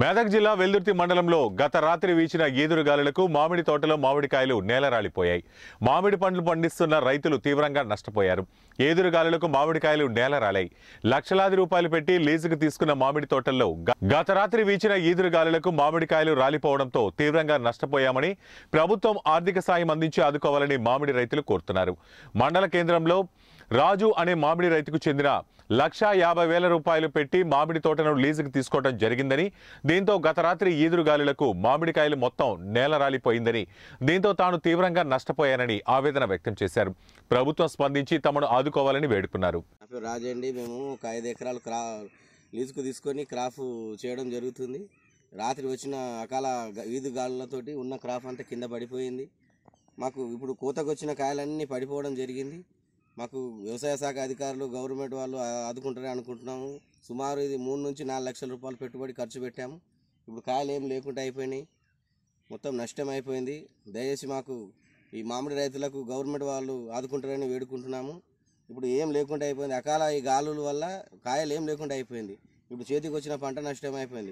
మెదక్ జిల్లా వెల్దుర్తి మండలంలో గత రాత్రి వీచిన ఈదురు గాలులకు మామిడి తోటలో మామిడికాయలు నేలరాలిపోయాయి మామిడి పండ్లు పండిస్తున్న రైతులు తీవ్రంగా నష్టపోయారు ఈదురు గాలులకు మామిడికాయలు నేలరాలాయి లక్షలాది రూపాయలు పెట్టి లీజుకు తీసుకున్న మామిడి తోటల్లో గత రాత్రి వీచిన ఈదురు గాలులకు మామిడికాయలు రాలిపోవడంతో తీవ్రంగా నష్టపోయామని ప్రభుత్వం ఆర్థిక సాయం అందించి ఆదుకోవాలని మామిడి రైతులు కోరుతున్నారు మండల కేంద్రంలో రాజు అనే మామిడి రైతుకు చెందిన లక్షా యాభై వేల రూపాయలు పెట్టి మామిడి తోటను లీజుకు తీసుకోవడం జరిగిందని దీంతో గత రాత్రి ఈదురు గాలులకు మామిడికాయలు మొత్తం నేల రాలిపోయిందని దీంతో తాను తీవ్రంగా నష్టపోయానని ఆవేదన వ్యక్తం చేశారు ప్రభుత్వం స్పందించి తమను ఆదుకోవాలని వేడుకున్నారు రాజండి మేము ఒక ఐదు ఎకరాలు క్రా లీజుకు తీసుకొని క్రాఫ్ చేయడం జరుగుతుంది రాత్రి వచ్చిన అకాల వీధి గాలులతోటి ఉన్న క్రాఫ్ అంతా కింద పడిపోయింది మాకు ఇప్పుడు వచ్చిన కాయలన్నీ పడిపోవడం జరిగింది మాకు వ్యవసాయ శాఖ అధికారులు గవర్నమెంట్ వాళ్ళు ఆదుకుంటారని అనుకుంటున్నాము సుమారు ఇది మూడు నుంచి నాలుగు లక్షల రూపాయలు పెట్టుబడి ఖర్చు పెట్టాము ఇప్పుడు కాయలు ఏం లేకుండా అయిపోయినాయి మొత్తం నష్టం అయిపోయింది దయచేసి మాకు ఈ మామిడి రైతులకు గవర్నమెంట్ వాళ్ళు ఆదుకుంటారని వేడుకుంటున్నాము ఇప్పుడు ఏం లేకుండా అయిపోయింది అకాల ఈ గాలుల వల్ల కాయలు ఏం లేకుండా అయిపోయింది ఇప్పుడు చేతికి వచ్చిన పంట నష్టం అయిపోయింది